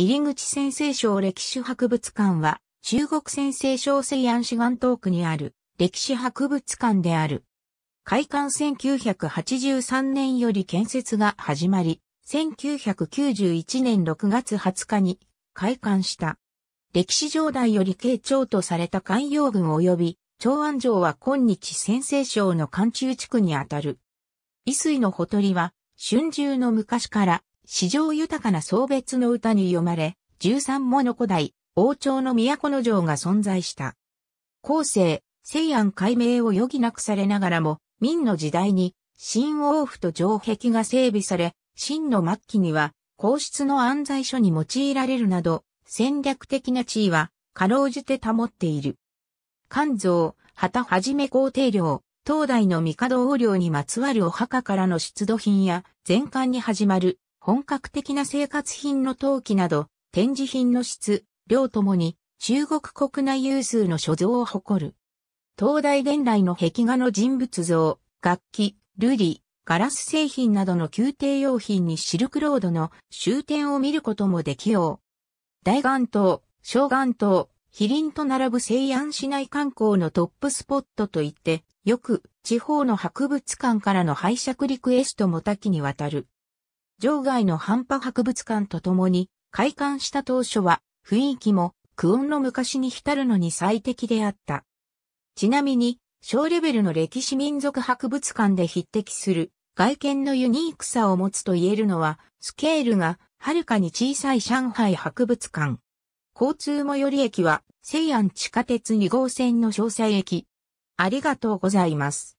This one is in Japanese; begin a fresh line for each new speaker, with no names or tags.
入口先生省
歴史博物館は、中国先生省西安市岩東区にある歴史博物館である。開館1983年より建設が始まり、1991年6月20日に開館した。歴史上代より慶長とされた関陽軍及び、長安城は今日先生省の関中地区にあたる。伊水のほとりは、春秋の昔から史上豊かな送別の歌に読まれ、13もの古代、王朝の都の城が存在した。後世、西安解明を余儀なくされながらも、明の時代に、新王府と城壁が整備され、清の末期には、皇室の安在所に用いられるなど、戦略的な地位は、かろうじて保っている。漢蔵、旗はじめ皇帝領、東大の帝王領にまつわるお墓からの出土品や、全館に始まる本格的な生活品の陶器など、展示品の質、量ともに、中国国内有数の所蔵を誇る。東大伝来の壁画の人物像、楽器、瑠璃、ガラス製品などの宮廷用品にシルクロードの終点を見ることもできよう。大岩島、小岩島、比林と並ぶ西安市内観光のトップスポットといって、よく地方の博物館からの拝借リクエストも多岐にわたる。場外の半端博物館とともに、開館した当初は、雰囲気も、クオンの昔に浸るのに最適であった。ちなみに、小レベルの歴史民族博物館で匹敵する、外見のユニークさを持つと言えるのは、スケールが、はるかに小さい上海博物館。交通最寄り駅は、西安地下鉄2号線の詳細駅。あり
がとうございます。